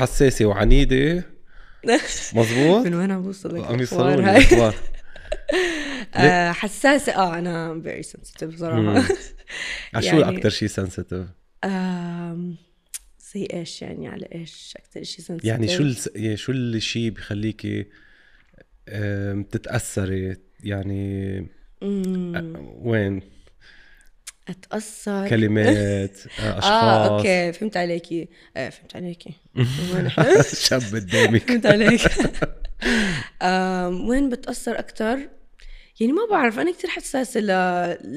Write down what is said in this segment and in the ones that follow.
حساسه وعنيده مزبوط من وين عم بوصل لك عم يوصلوني الاخبار آه، حساسه اه انا فيري سنسيتيف صراحه على شو اكثر شيء سنسيتيف؟ زي ايش يعني على ايش اكثر شيء سنسيتيف يعني شو ال... يعني شو الشيء بخليكي تتاثري يعني وين اتاثر كلمات اشخاص آه،, اه اوكي فهمت عليكي آه، فهمت عليكي شاب قدامك فهمت عليك وين بتاثر اكثر يعني ما بعرف انا كثير حساسه ل...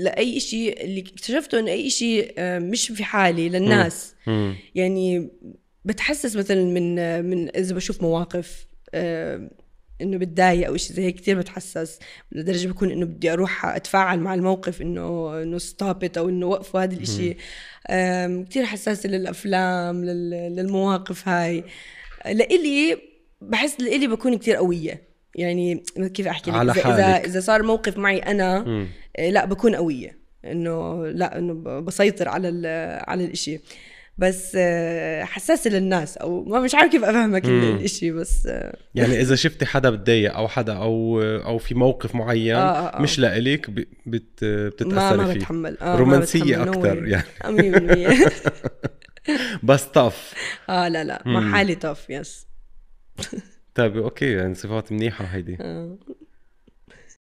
لاي شيء اللي اكتشفته انه اي شيء آه، مش في حالي للناس يعني بتحسس مثلا من من اذا بشوف مواقف انه بتضايق او شيء زي هيك كثير بتحسس لدرجه بكون انه بدي اروح اتفاعل مع الموقف انه انه ستوب او انه وقفوا هذا الشيء كثير حساسه للافلام لل... للمواقف هاي لإلي بحس لإلي بكون كثير قويه يعني كيف احكي لك على حالك. اذا اذا صار موقف معي انا مم. لا بكون قويه انه لا انه بسيطر على على الشيء بس آه، حساسه للناس او ما مش عارف كيف افهمك الشيء بس آه. يعني اذا شفتي حدا بتضايق او حدا او او في موقف معين آه آه. آه. مش لإلك بت بتتاثري ما, ما بتحمل آه رومانسيه اكثر يعني 100% بس طف اه لا لا مع حالي طف يس طيب اوكي يعني صفات منيحه هيدي آه.